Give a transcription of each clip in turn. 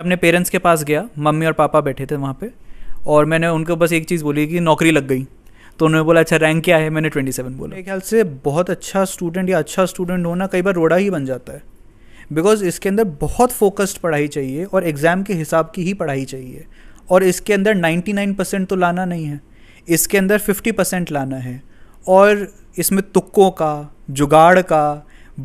अपने पेरेंट्स के पास गया मम्मी और पापा बैठे थे वहाँ पे और मैंने उनको बस एक चीज़ बोली कि नौकरी लग गई तो उन्होंने बोला अच्छा रैंक क्या है मैंने ट्वेंटी सेवन बोला मेरे ख्याल से बहुत अच्छा स्टूडेंट या अच्छा स्टूडेंट होना कई बार रोड़ा ही बन जाता है बिकॉज इसके अंदर बहुत फोकस्ड पढ़ाई चाहिए और एग्ज़ाम के हिसाब की ही पढ़ाई चाहिए और इसके अंदर 99 परसेंट तो लाना नहीं है इसके अंदर 50 परसेंट लाना है और इसमें तुक्कों का जुगाड़ का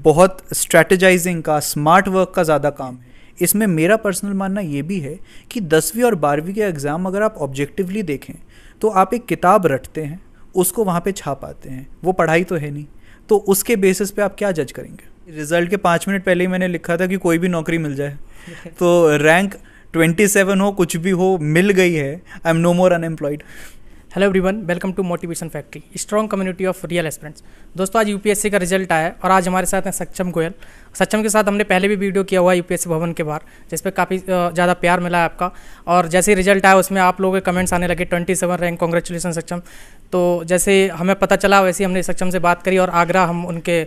बहुत स्ट्रेटजाइजिंग का स्मार्ट वर्क का ज़्यादा काम है इसमें मेरा पर्सनल मानना ये भी है कि दसवीं और बारहवीं के एग्ज़ाम अगर आप ऑब्जेक्टिवली देखें तो आप एक किताब रटते हैं उसको वहाँ पे छा पाते हैं वो पढ़ाई तो है नहीं तो उसके बेसिस पे आप क्या जज करेंगे रिजल्ट के पाँच मिनट पहले ही मैंने लिखा था कि कोई भी नौकरी मिल जाए तो रैंक ट्वेंटी सेवन हो कुछ भी हो मिल गई है I am no more unemployed hello everyone welcome to motivation factory strong community of real aspirants दोस्तों आज यूपीएससी का रिजल्ट आया और आज हमारे साथ हैं सक्षम गोयल सक्षम के साथ हमने पहले भी वीडियो किया हुआ यूपीएससी भवन के बाहर जिस पर काफ़ी ज़्यादा प्यार मिला है आपका और जैसे रिजल्ट आया उसमें आप लोगों के कमेंट्स आने लगे ट्वेंटी सेवन रैंक कॉन्ग्रेचुलेसन सक्षम तो जैसे हमें पता चला वैसे हमने सक्षम से बात करी और आगरा हम उनके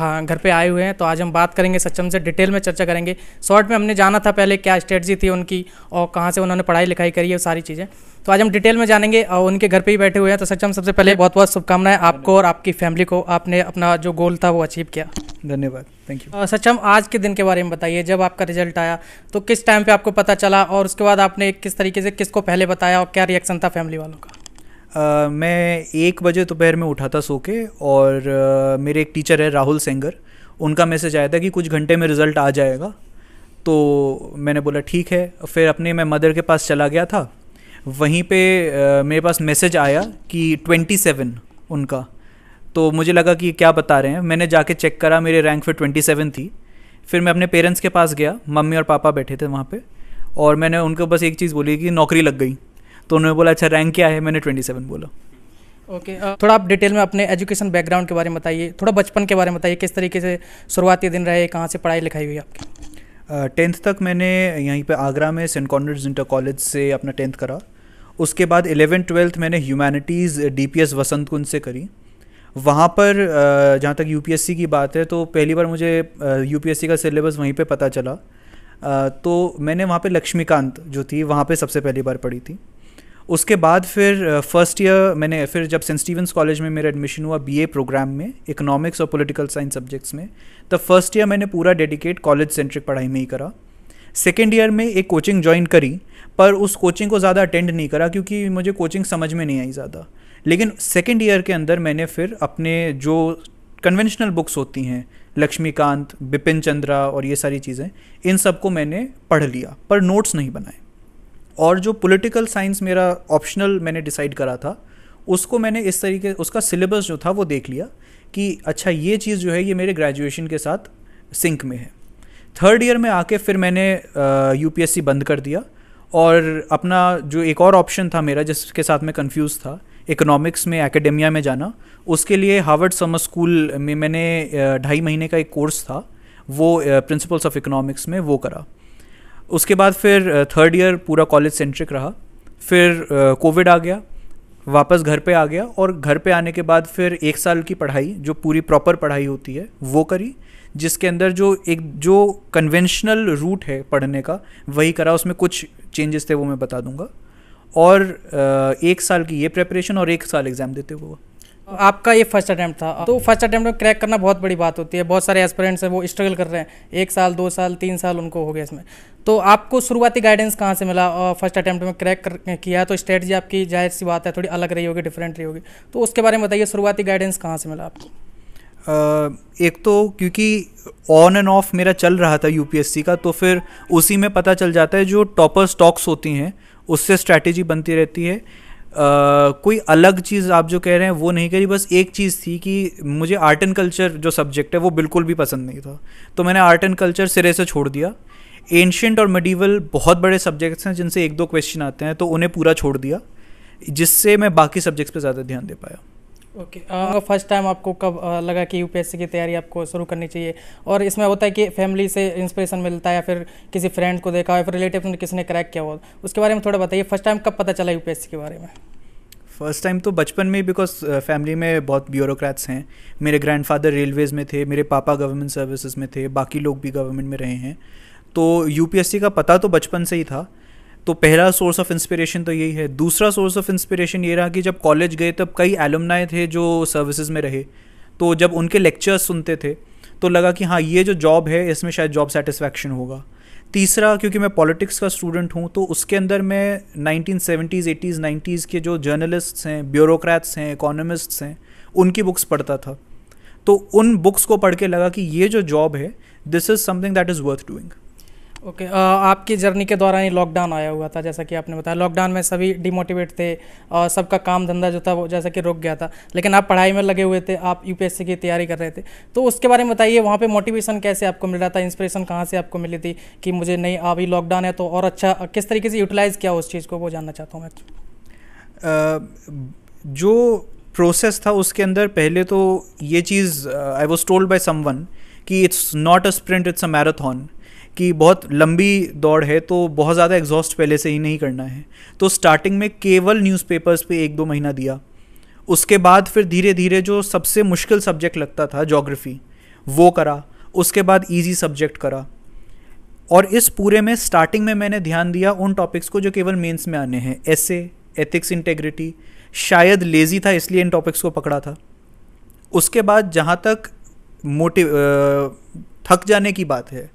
हाँ घर पे आए हुए हैं तो आज हम बात करेंगे सक्षम से डिटेल में चर्चा करेंगे शॉर्ट में हमने जाना था पहले क्या स्ट्रेटजी थी उनकी और कहाँ से उन्होंने पढ़ाई लिखाई करी है सारी चीज़ें तो आज हम डिटेल में जानेंगे और उनके घर पे ही बैठे हुए हैं तो सक्षम सबसे पहले बहुत बहुत शुभकामनाएं आपको और आपकी फैमिली को आपने अपना जो गोल था वो अचीव किया धन्यवाद थैंक यू सचम आज के दिन के बारे में बताइए जब आपका रिजल्ट आया तो किस टाइम पे आपको पता चला और उसके बाद आपने किस तरीके से किसको पहले बताया और क्या रिएक्शन था फैमिली वालों का Uh, मैं एक बजे दोपहर में उठा था सो के और uh, मेरे एक टीचर है राहुल सेंगर उनका मैसेज आया था कि कुछ घंटे में रिज़ल्ट आ जाएगा तो मैंने बोला ठीक है फिर अपने मैं मदर के पास चला गया था वहीं पे uh, मेरे पास मैसेज आया कि ट्वेंटी सेवन उनका तो मुझे लगा कि क्या बता रहे हैं मैंने जाके चेक करा मेरे रैंक फिर ट्वेंटी सेवन थी फिर मैं अपने पेरेंट्स के पास गया मम्मी और पापा बैठे थे वहाँ पे और मैंने उनको बस एक चीज़ बोली कि नौकरी लग गई तो उन्होंने बोला अच्छा रैंक क्या है मैंने ट्वेंटी सेवन बोला ओके okay, थोड़ा आप डिटेल में अपने एजुकेशन बैकग्राउंड के बारे में बताइए थोड़ा बचपन के बारे में बताइए किस तरीके से शुरुआती दिन रहे कहाँ से पढ़ाई लिखाई हुई आपकी टेंथ तक मैंने यहीं पे आगरा में सेंट कॉन्वेंट्स इंटर कॉलेज से अपना टेंथ करा उसके बाद एलेवन ट्वेल्थ मैंने humanities D P S Vasant Kunj से करी वहाँ पर जहाँ तक यूपीएससी की बात है तो पहली बार मुझे यूपीएससी का सिलेबस वहीं पे पता चला तो मैंने वहाँ पे लक्ष्मीकांत जो थी वहाँ पे सबसे पहली बार पढ़ी थी उसके बाद फिर फर्स्ट ईयर मैंने फिर जब सेंट स्टीवंस कॉलेज में मेरा एडमिशन हुआ बीए प्रोग्राम में इकोनॉमिक्स और पॉलिटिकल साइंस सब्जेक्ट्स में तब फर्स्ट ईयर मैंने पूरा डेडिकेट कॉलेज सेंट्रिक पढ़ाई में ही करा सेकेंड ईयर में एक कोचिंग ज्वाइन करी पर उस कोचिंग को ज़्यादा अटेंड नहीं करा क्योंकि मुझे कोचिंग समझ में नहीं आई ज़्यादा लेकिन सेकेंड ईयर के अंदर मैंने फिर अपने जो कन्वेंशनल बुक्स होती हैं लक्ष्मीकांत बिपिन चंद्रा और ये सारी चीज़ें इन सब को मैंने पढ़ लिया पर नोट्स नहीं बनाए और जो पॉलिटिकल साइंस मेरा ऑप्शनल मैंने डिसाइड करा था उसको मैंने इस तरीके उसका सिलेबस जो था वो देख लिया कि अच्छा ये चीज़ जो है ये मेरे ग्रेजुएशन के साथ सिंक में है थर्ड ईयर में आके फिर मैंने यूपीएससी बंद कर दिया और अपना जो एक और ऑप्शन था मेरा जिसके साथ मैं कंफ्यूज था इकोनॉमिक्स में एकेडमिया में जाना उसके लिए हार्वर्ड समर स्कूल में मैंने ढाई महीने का एक कोर्स था वो प्रिंसिपल्स ऑफ इकोनॉमिक्स में वो करा उसके बाद फिर थर्ड ईयर पूरा कॉलेज सेंट्रिक रहा फिर कोविड आ गया वापस घर पे आ गया और घर पे आने के बाद फिर एक साल की पढ़ाई जो पूरी प्रॉपर पढ़ाई होती है वो करी जिसके अंदर जो एक जो कन्वेंशनल रूट है पढ़ने का वही करा उसमें कुछ चेंजेस थे वो मैं बता दूंगा और एक साल की ये प्रेपरेशन और एक साल एग्ज़ाम देते हुए आपका ये फर्स्ट अटैम्प्ट था तो फर्स्ट अटैम्प्ट में क्रैक करना बहुत बड़ी बात होती है बहुत सारे एस्परेंट्स हैं वो स्ट्रगल कर रहे हैं एक साल दो साल तीन साल उनको हो गया इसमें तो आपको शुरुआती गाइडेंस कहाँ से मिला और फर्स्ट अटैम्प्ट में क्रैक कर किया तो स्ट्रेटजी आपकी जाहिर सी बात है थोड़ी अलग रही होगी डिफरेंट रही होगी तो उसके बारे में बताइए शुरुआती गाइडेंस कहाँ से मिला आपको एक तो क्योंकि ऑन एंड ऑफ मेरा चल रहा था यूपीएससी का तो फिर उसी में पता चल जाता है जो टॉपर स्टॉक्स होती हैं उससे स्ट्रैटेजी बनती रहती है Uh, कोई अलग चीज़ आप जो कह रहे हैं वो नहीं करी बस एक चीज़ थी कि मुझे आर्ट एंड कल्चर जो सब्जेक्ट है वो बिल्कुल भी पसंद नहीं था तो मैंने आर्ट एंड कल्चर सिरे से छोड़ दिया एंशेंट और मेडिवल बहुत बड़े सब्जेक्ट्स हैं जिनसे एक दो क्वेश्चन आते हैं तो उन्हें पूरा छोड़ दिया जिससे मैं बाकी सब्जेक्ट्स पे ज़्यादा ध्यान दे पाया ओके फर्स्ट टाइम आपको कब uh, लगा कि यूपीएससी की तैयारी आपको शुरू करनी चाहिए और इसमें होता है कि फैमिली से इंस्पिरेशन मिलता है या फिर किसी फ्रेंड को देखा या फिर रिलेटिव ने किसी ने क्रैक किया हो उसके बारे में थोड़ा बताइए फर्स्ट टाइम कब पता चला यूपीएससी के बारे में फर्स्ट टाइम तो बचपन में बिकॉज फैमिली में बहुत ब्यूरोक्रेट्स हैं मेरे ग्रैंडफादर रेलवेज़ में थे मेरे पापा गवर्नमेंट सर्विसेज में थे बाकी लोग भी गवर्नमेंट में रहे हैं तो यूपीएससी का पता तो बचपन से ही था तो पहला सोर्स ऑफ इंस्पिरेशन तो यही है दूसरा सोर्स ऑफ इंस्पिरेशन ये रहा कि जब कॉलेज गए तब कई एलुमनाए थे जो सर्विसेज में रहे तो जब उनके लेक्चर्स सुनते थे तो लगा कि हाँ ये जो जॉब है इसमें शायद जॉब सेटिस्फैक्शन होगा तीसरा क्योंकि मैं पॉलिटिक्स का स्टूडेंट हूँ तो उसके अंदर मैं नाइनटीन सेवेंटीज़ एटीज़ के जो जर्नलिस्ट्स हैं ब्यूरोक्रेट्स हैं इकोनॉमिस्ट्स हैं उनकी बुक्स पढ़ता था तो उन बुक्स को पढ़ के लगा कि ये जो जॉब है this is something that is worth doing okay okay, uh, आपकी जर्नी के दौरान ही लॉकडाउन आया हुआ था जैसा कि आपने बताया लॉकडाउन में सभी डिमोटिवेट थे और सबका काम धंधा जो था वो जैसा कि रुक गया था लेकिन आप पढ़ाई में लगे हुए थे आप यूपीएससी की तैयारी कर रहे थे तो उसके बारे में बताइए वहाँ पे मोटिवेशन कैसे आपको मिल रहा था इंस्परेशन कहाँ से आपको मिली थी कि मुझे नहीं अभी लॉकडाउन है तो और अच्छा किस तरीके से यूटिलाइज़ किया उस चीज़ को वो जानना चाहता हूँ मैं जो प्रोसेस था उसके अंदर पहले तो ये चीज़ I was told by someone कि it's not a sprint it's a marathon कि बहुत लंबी दौड़ है तो बहुत ज़्यादा एग्जॉस्ट पहले से ही नहीं करना है तो स्टार्टिंग में केवल न्यूज़पेपर्स पे एक दो महीना दिया उसके बाद फिर धीरे धीरे जो सबसे मुश्किल सब्जेक्ट लगता था जोग्राफ़ी वो करा उसके बाद ईजी सब्जेक्ट करा और इस पूरे में स्टार्टिंग में मैंने ध्यान दिया उन टॉपिक्स को जो केवल मेंस में आने हैं ऐसे एथिक्स इंटेग्रिटी शायद लेज़ी था इसलिए इन टॉपिक्स को पकड़ा था उसके बाद जहाँ तक मोटिव थक जाने की बात है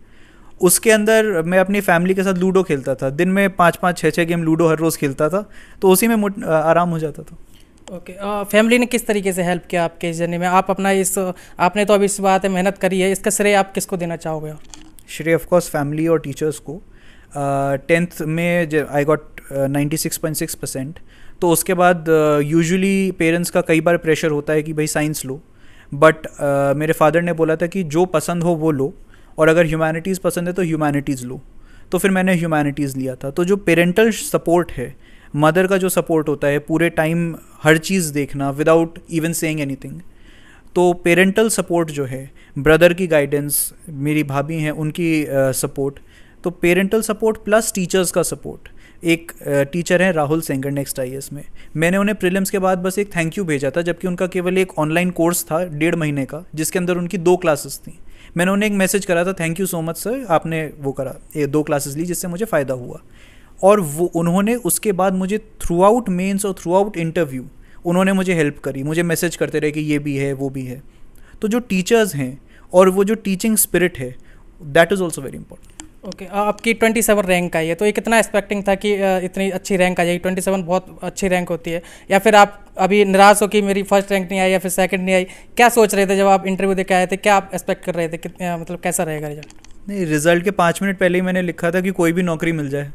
उसके अंदर मैं अपनी फैमिली के साथ लूडो खेलता था दिन में पाँच पाँच छः छः गेम लूडो हर रोज़ खेलता था तो उसी में आराम हो जाता था ओके okay. फैमिली ने किस तरीके से हेल्प किया आपके जर्नी में आप अपना इस आपने तो अभी इस बात है मेहनत करी है इसका श्रेय आप किसको देना चाहोगे श्रेय ऑफकोर्स फैमिली और टीचर्स को टेंथ में I got ninety six point six percent तो उसके बाद यूजुअली पेरेंट्स का कई बार प्रेशर होता है कि भाई साइंस लो बट uh, मेरे फादर ने बोला था कि जो पसंद हो वो लो और अगर ह्यूमैनिटीज़ पसंद है तो ह्यूमैनिटीज़ लो तो फिर मैंने ह्यूमैनिटीज़ लिया था तो जो पेरेंटल सपोर्ट है मदर का जो सपोर्ट होता है पूरे टाइम हर चीज़ देखना विदाउट इवन सेइंग एनीथिंग तो पेरेंटल सपोर्ट जो है ब्रदर की गाइडेंस मेरी भाभी हैं उनकी सपोर्ट तो पेरेंटल सपोर्ट प्लस टीचर्स का सपोर्ट एक टीचर हैं राहुल सेंगर नेक्स्ट आई में मैंने उन्हें प्रिलिम्स के बाद बस एक थैंक यू भेजा था जबकि उनका केवल एक ऑनलाइन कोर्स था डेढ़ महीने का जिसके अंदर उनकी दो क्लासेस थी मैंने उन्हें एक मैसेज करा था thank you so much sir आपने वो करा ये दो क्लासेस ली जिससे मुझे फ़ायदा हुआ और वो उन्होंने उसके बाद मुझे थ्रू आउट मेन्स और थ्रू आउट इंटरव्यू उन्होंने मुझे हेल्प करी मुझे मैसेज करते रहे कि ये भी है वो भी है तो जो टीचर्स हैं और वो जो टीचिंग स्पिरिट है that is also very important okay okay, आपकी ट्वेंटी सेवन रैंक आई है तो ये कितना एक्सपेक्टिंग था कि इतनी अच्छी रैंक आ जाएगी ट्वेंटी सेवन बहुत अच्छी रैंक होती है या फिर आप अभी निराश हो कि मेरी फर्स्ट रैंक नहीं आई या फिर सेकंड नहीं आई क्या सोच रहे थे जब आप इंटरव्यू देकर आए थे क्या आप एक्सपेक्ट कर रहे थे कितना मतलब कैसा रहेगा रिजल्ट नहीं रिजल्ट के पाँच मिनट पहले ही मैंने लिखा था कि कोई भी नौकरी मिल जाए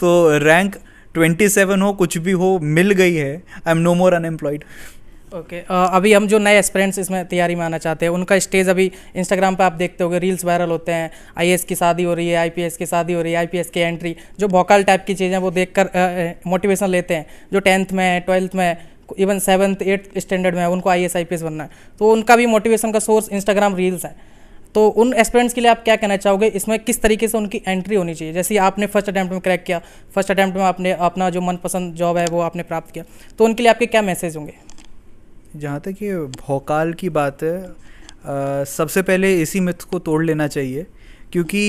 तो रैंक ट्वेंटी सेवन हो कुछ भी हो मिल गई है I am no more unemployed okay okay. uh, अभी हम जो नए एक्सपेरेंट्स इसमें तैयारी में आना चाहते हैं उनका स्टेज अभी इंस्टाग्राम पे आप देखते होंगे रील्स वायरल होते हैं आईएएस की शादी हो रही है आईपीएस की शादी हो रही है आईपीएस की एंट्री जो भोकाल टाइप की चीज़ें वो देख कर मोटिवेशन uh, uh लेते हैं जो टेंथ में है ट्वेल्थ में है इवन सेवन्थ एट्थ स्टैंडर्ड में है उनको आई एस बनना है तो उनका भी मोटिवेशन का सोर्स इंस्टाग्राम रील्स है तो उन एक्सपेरेंट्स के लिए आप क्या कहना चाहोगे इसमें किस तरीके से उनकी एंट्री होनी चाहिए जैसे आपने फर्स्ट अटैम्प्ट में क्रैक किया फर्स्ट अटैम्प्ट में आपने अपना जो मनपसंद जॉब है वो आपने प्राप्त किया तो उनके लिए आपके क्या मैसेज होंगे जहाँ तक ये भोकाल की बात है आ, सबसे पहले इसी मिथ को तोड़ लेना चाहिए क्योंकि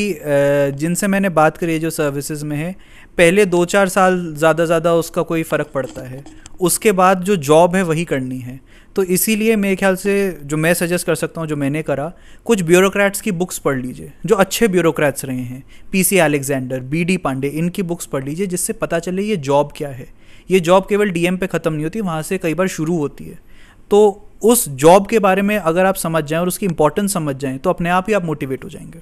जिनसे मैंने बात करी है जो सर्विसेज में है पहले दो चार साल ज़्यादा ज़्यादा उसका कोई फ़र्क पड़ता है उसके बाद जो जॉब है वही करनी है तो इसीलिए मेरे ख्याल से जो मैं सजेस्ट कर सकता हूँ जो मैंने करा कुछ ब्यूरोक्रेट्स की बुक्स पढ़ लीजिए जो अच्छे ब्यूरोक्रेट्स रहे हैं पीसी अलेक्जेंडर डी पांडे इनकी बुक्स पढ़ लीजिए जिससे पता चले ये जॉब क्या है ये जॉब केवल एम पे ख़त्म नहीं होती वहाँ से कई बार शुरू होती है तो उस जॉब के बारे में अगर आप समझ जाएं और उसकी इंपॉर्टेंस समझ जाएं तो अपने आप ही आप मोटिवेट हो जाएंगे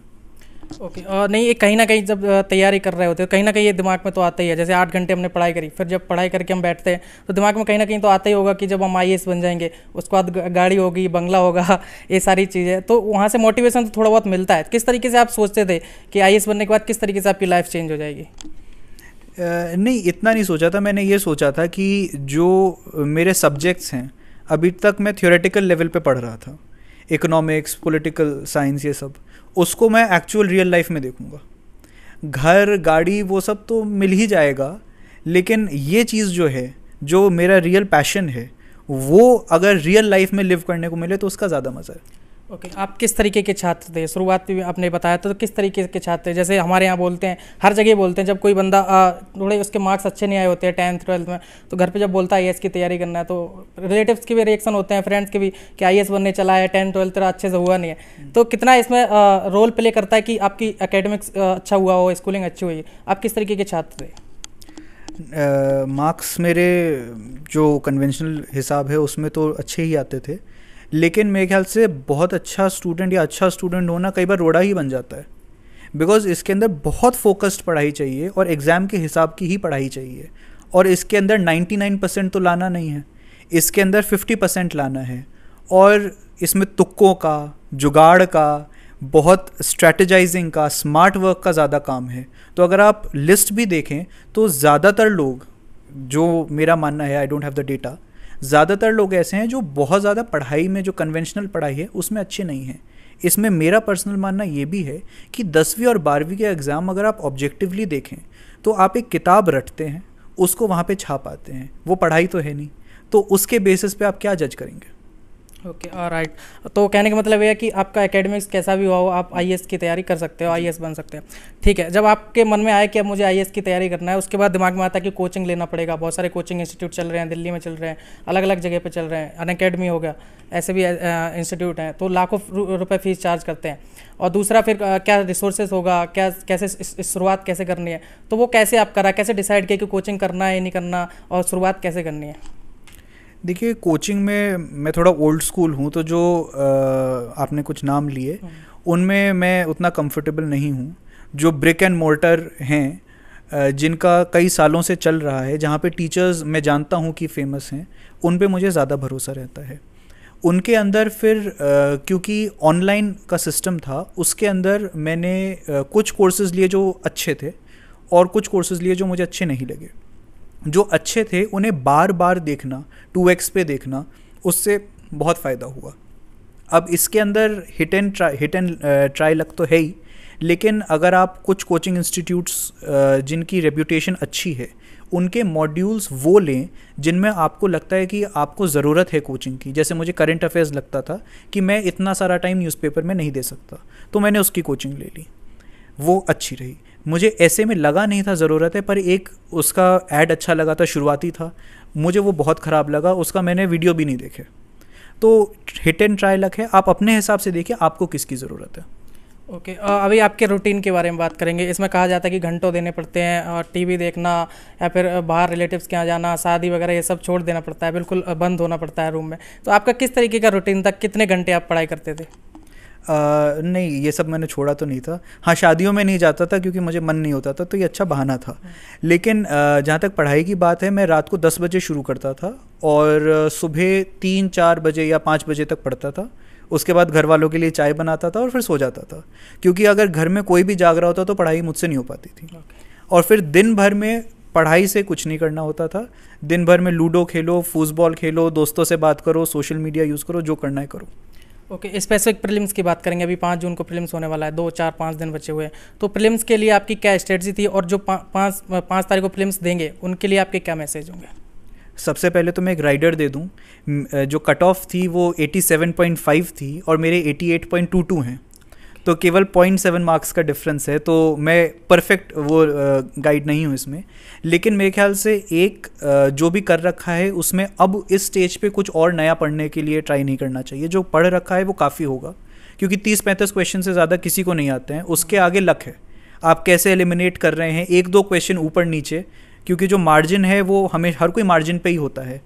ओके okay. और नहीं ये कहीं ना कहीं जब तैयारी कर रहे होते हो कहीं ना कहीं ये दिमाग में तो आता ही है जैसे आठ घंटे हमने पढ़ाई करी फिर जब पढ़ाई करके हम बैठते हैं तो दिमाग में कहीं ना कहीं तो आता ही होगा कि जब हम आई बन जाएंगे उसके बाद गाड़ी होगी बंगला होगा ये सारी चीज़ें तो वहाँ से मोटिवेशन तो थोड़ा बहुत मिलता है किस तरीके से आप सोचते थे कि आई बनने के बाद किस तरीके से आपकी लाइफ चेंज हो जाएगी नहीं इतना नहीं सोचा था मैंने ये सोचा था कि जो मेरे सब्जेक्ट्स हैं अभी तक मैं थियोरेटिकल लेवल पे पढ़ रहा था इकोनॉमिक्स पॉलिटिकल साइंस ये सब उसको मैं एक्चुअल रियल लाइफ में देखूँगा घर गाड़ी वो सब तो मिल ही जाएगा लेकिन ये चीज़ जो है जो मेरा रियल पैशन है वो अगर रियल लाइफ में लिव करने को मिले तो उसका ज़्यादा मज़ा है ओके okay. आप किस तरीके के छात्र थे शुरुआत में आपने बताया तो, तो किस तरीके के छात्र थे जैसे हमारे यहाँ बोलते हैं हर जगह बोलते हैं जब कोई बंदा थोड़े उसके मार्क्स अच्छे नहीं आए होते हैं टेंथ ट्वेल्थ में तो घर पे जब बोलता है आई की तैयारी करना है तो रिलेटिव्स के भी रिएक्शन होते हैं फ्रेंड्स के भी कि आई बनने चला है टेंथ ट्वेल्थ तेरा अच्छे से हुआ नहीं है हम्म। तो कितना इसमें आ, रोल प्ले करता है कि आपकी अकेडमिक्स अच्छा हुआ हो स्कूलिंग अच्छी हुई आप किस तरीके के छात्र थे मार्क्स मेरे जो कन्वेंशनल हिसाब है उसमें तो अच्छे ही आते थे लेकिन मेरे ख्याल से बहुत अच्छा स्टूडेंट या अच्छा स्टूडेंट होना कई बार रोड़ा ही बन जाता है बिकॉज इसके अंदर बहुत फोकस्ड पढ़ाई चाहिए और एग्ज़ाम के हिसाब की ही पढ़ाई चाहिए और इसके अंदर 99 परसेंट तो लाना नहीं है इसके अंदर 50 परसेंट लाना है और इसमें तुक्कों का जुगाड़ का बहुत स्ट्रेटजाइजिंग का स्मार्ट वर्क का ज़्यादा काम है तो अगर आप लिस्ट भी देखें तो ज़्यादातर लोग जो मेरा मानना है I don't have the data ज़्यादातर लोग ऐसे हैं जो बहुत ज़्यादा पढ़ाई में जो कन्वेंशनल पढ़ाई है उसमें अच्छे नहीं हैं इसमें मेरा पर्सनल मानना ये भी है कि दसवीं और बारहवीं के एग्ज़ाम अगर आप ऑब्जेक्टिवली देखें तो आप एक किताब रटते हैं उसको वहाँ पे छाप आते हैं वो पढ़ाई तो है नहीं तो उसके बेसिस पे आप क्या जज करेंगे ओके okay, राइट तो कहने का मतलब ये है कि आपका एकेडमिक्स कैसा भी हुआ हो आप आई की तैयारी कर सकते हो आई बन सकते हैं ठीक है जब आपके मन में आया कि अब मुझे आई की तैयारी करना है उसके बाद दिमाग में आता है कि कोचिंग लेना पड़ेगा बहुत सारे कोचिंग इंस्टीट्यूट चल रहे हैं दिल्ली में चल रहे हैं अलग अलग जगह पर चल रहे हैं अन हो गया ऐसे भी इंस्टीट्यूट हैं तो लाखों रुपये फीस चार्ज करते हैं और दूसरा फिर क्या रिसोर्सेज होगा क्या कैसे शुरुआत कैसे करनी है तो वो कैसे आप करा कैसे डिसाइड किया कि कोचिंग करना है नहीं करना और शुरुआत कैसे करनी है देखिए कोचिंग में मैं थोड़ा ओल्ड स्कूल हूँ तो जो आ, आपने कुछ नाम लिए हम्म। उनमें मैं उतना कंफर्टेबल नहीं हूँ जो ब्रिक एंड मोर्टर हैं जिनका कई सालों से चल रहा है जहाँ पे टीचर्स मैं जानता हूँ कि फेमस हैं उन पे मुझे ज़्यादा भरोसा रहता है उनके अंदर फिर क्योंकि ऑनलाइन का सिस्टम था उसके अंदर मैंने कुछ कोर्सेज लिए जो अच्छे थे और कुछ कोर्सेज लिए जो मुझे अच्छे नहीं लगे जो अच्छे थे उन्हें बार बार देखना टू एक्स पे देखना उससे बहुत फ़ायदा हुआ अब इसके अंदर hit and try hit and try luck तो है ही लेकिन अगर आप कुछ कोचिंग इंस्टीट्यूट्स जिनकी रेप्यूटेशन अच्छी है उनके मॉड्यूल्स वो लें जिनमें आपको लगता है कि आपको ज़रूरत है कोचिंग की जैसे मुझे करंट अफेयर्स लगता था कि मैं इतना सारा टाइम न्यूज़पेपर में नहीं दे सकता तो मैंने उसकी कोचिंग ले ली वो अच्छी रही मुझे ऐसे में लगा नहीं था ज़रूरत है पर एक उसका ऐड अच्छा लगा था शुरुआती था मुझे वो बहुत ख़राब लगा उसका मैंने वीडियो भी नहीं देखे तो हिट एंड ट्राई लक है आप अपने हिसाब से देखिए आपको किसकी ज़रूरत है ओके okay, अभी आपके रूटीन के बारे में बात करेंगे इसमें कहा जाता है कि घंटों देने पड़ते हैं और टीवी देखना या फिर बाहर रिलेटिव्स के यहाँ जाना शादी वगैरह ये सब छोड़ देना पड़ता है बिल्कुल बंद होना पड़ता है रूम में तो आपका किस तरीके का रूटीन था कितने घंटे आप पढ़ाई करते थे नहीं ये सब मैंने छोड़ा तो नहीं था हाँ शादियों में नहीं जाता था क्योंकि मुझे मन नहीं होता था तो ये अच्छा बहाना था लेकिन जहाँ तक पढ़ाई की बात है मैं रात को दस बजे शुरू करता था और सुबह तीन चार बजे या पाँच बजे तक पढ़ता था उसके बाद घर वालों के लिए चाय बनाता था और फिर सो जाता था क्योंकि अगर घर में कोई भी जाग रहा होता तो पढ़ाई मुझसे नहीं हो पाती थी और फिर दिन भर में पढ़ाई से कुछ नहीं करना होता था दिन भर में लूडो खेलो फुटबॉल खेलो दोस्तों से बात करो सोशल मीडिया यूज़ करो जो करना है करो ओके okay, स्पेसिफिक प्रीलिम्स की बात करेंगे अभी पाँच जून को प्रीलिम्स होने वाला है दो चार पाँच दिन बचे हुए हैं तो प्रीलिम्स के लिए आपकी क्या स्ट्रेटजी थी और जो पा, पाँच पाँच तारीख को प्रीलिम्स देंगे उनके लिए आपके क्या मैसेज होंगे सबसे पहले तो मैं एक राइडर दे दूं जो कट ऑफ थी वो 87.5 थी और मेरे 88.22 हैं तो केवल पॉइंट सेवन मार्क्स का डिफरेंस है तो मैं परफेक्ट वो गाइड नहीं हूँ इसमें लेकिन मेरे ख्याल से एक जो भी कर रखा है उसमें अब इस स्टेज पे कुछ और नया पढ़ने के लिए ट्राई नहीं करना चाहिए जो पढ़ रखा है वो काफ़ी होगा क्योंकि तीस पैंतीस क्वेश्चन से ज़्यादा किसी को नहीं आते हैं उसके आगे लक है आप कैसे एलिमिनेट कर रहे हैं एक दो क्वेश्चन ऊपर नीचे क्योंकि जो मार्जिन है वो हमें हर कोई मार्जिन पे ही होता है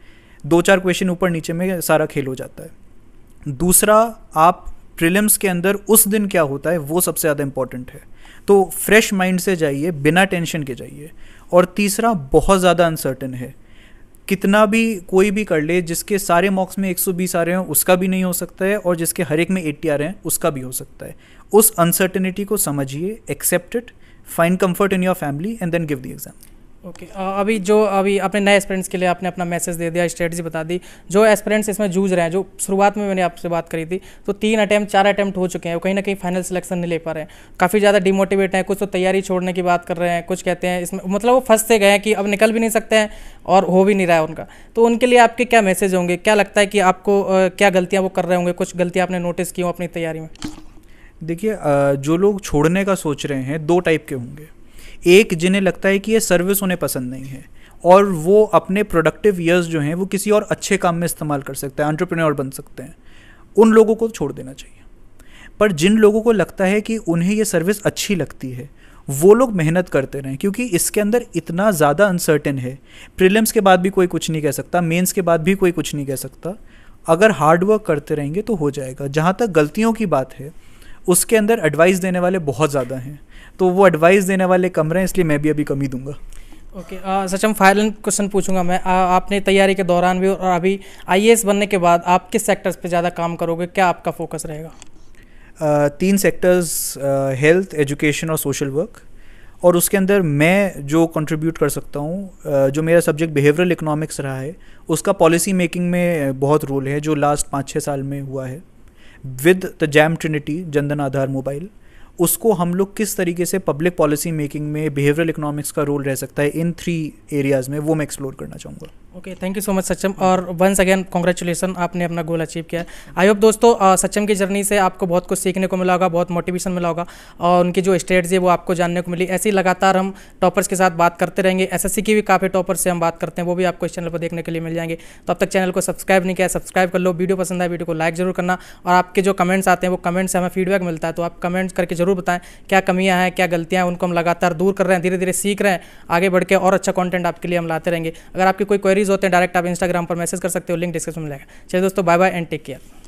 दो चार क्वेश्चन ऊपर नीचे में सारा खेल हो जाता है दूसरा आप प्रीलिम्स के अंदर उस दिन क्या होता है वो सबसे ज़्यादा इंपॉर्टेंट है तो फ्रेश माइंड से जाइए बिना टेंशन के जाइए और तीसरा बहुत ज़्यादा अनसर्टन है कितना भी कोई भी कर ले जिसके सारे मॉक्स में 120 आ रहे हैं उसका भी नहीं हो सकता है और जिसके हर एक में 80 आ रहे हैं उसका भी हो सकता है उस अनसर्टेनिटी को समझिए accept it find comfort in your family and then give the exam okay okay. Uh, अभी जो अभी अपने नए एस्पेरेंट्स के लिए आपने अपना मैसेज दे दिया स्ट्रेटजी बता दी जो एस्पेरेंट्स इसमें जूझ रहे हैं जो शुरुआत में मैंने आपसे बात करी थी तो तीन अटैम्प्ट चार अटैम्प्ट हो चुके हैं वो कहीं ना कहीं फाइनल सिलेक्शन नहीं ले पा रहे हैं काफ़ी ज़्यादा डिमोटिवेट हैं कुछ तो तैयारी छोड़ने की बात कर रहे हैं कुछ कहते हैं इसमें मतलब वो फंसते गए हैं कि अब निकल भी नहीं सकते हैं और हो भी नहीं रहा है उनका तो उनके लिए आपके क्या मैसेज होंगे क्या लगता है कि आपको क्या गलतियाँ वो कर रहे होंगे कुछ गलतियाँ आपने नोटिस की हूँ अपनी तैयारी में देखिए जो लोग छोड़ने का सोच रहे हैं दो टाइप के होंगे एक जिन्हें लगता है कि ये सर्विस उन्हें पसंद नहीं है और वो अपने प्रोडक्टिव ईयर्स जो हैं वो किसी और अच्छे काम में इस्तेमाल कर सकते हैं एंट्रप्रेन्योर बन सकते हैं उन लोगों को छोड़ देना चाहिए पर जिन लोगों को लगता है कि उन्हें ये सर्विस अच्छी लगती है वो लोग मेहनत करते रहें क्योंकि इसके अंदर इतना ज़्यादा अनसर्टेन है प्रिलिम्स के बाद भी कोई कुछ नहीं कह सकता मेंस के बाद भी कोई कुछ नहीं कह सकता अगर हार्डवर्क करते रहेंगे तो हो जाएगा जहाँ तक गलतियों की बात है उसके अंदर एडवाइस देने वाले बहुत ज़्यादा हैं तो वो एडवाइस देने वाले कम रहे हैं इसलिए मैं भी अभी कमी दूंगा ओके okay, सचम फाइनल क्वेश्चन पूछूंगा मैं आ, आपने तैयारी के दौरान भी और अभी आई बनने के बाद आप किस सेक्टर्स पे ज़्यादा काम करोगे क्या आपका फोकस रहेगा uh, तीन सेक्टर्स हेल्थ एजुकेशन और सोशल वर्क और उसके अंदर मैं जो कंट्रीब्यूट कर सकता हूँ जो मेरा सब्जेक्ट बिहेवियरल इकोनॉमिक्स रहा है उसका पॉलिसी मेकिंग में बहुत रोल है जो लास्ट पाँच छः साल में हुआ है with the JAM trinity Jan Dhan Aadhaar mobile उसको हम लोग किस तरीके से पब्लिक पॉलिसी मेकिंग में बिहेवियरल इकोनॉमिक्स का रोल रह सकता है इन थ्री एरियाज़ में वो मैं एक्सप्लोर करना चाहूँगा okay thank you so much सचम और वंस अगेन कॉन्ग्रेचुलेसन आपने अपना गोल अचीव किया है आई होप दोस्तों सचम uh, की जर्नी से आपको बहुत कुछ सीखने को मिला होगा बहुत मोटिवेशन मिला होगा और उनकी जो स्टेट्स है वो आपको जानने को मिली ऐसी लगातार हम टॉपर्स के साथ बात करते रहेंगे एस की भी काफ़ी टॉपर्स से हम बात करते हैं वो भी आपको इस चैनल पर देखने के लिए मिल जाएंगे तो अब तक चैनल को सब्सक्राइब नहीं किया सब्सक्राइब कर लो वीडियो पसंद आए वीडियो को लाइक जरूर करना और आपके जो कमेंट्स आते हैं वो कमेंट्स से हमें फीडबैक मिलता है तो आप कमेंट्स करके जरूर बताएं क्या कमियाँ हैं क्या गलतियाँ हैं उनको हम लगातार दूर कर रहे हैं धीरे धीरे सीख रहे हैं आगे बढ़ के और अच्छा कॉन्टेंट आपके लिए हम लाते रहेंगे अगर आपकी कोई क्वेरी क्वेरीज होते हैं डायरेक्ट आप इंस्टाग्राम पर मैसेज कर सकते हो लिंक डिस्क्रिप्शन में मिलेगा चलिए दोस्तों bye bye and take care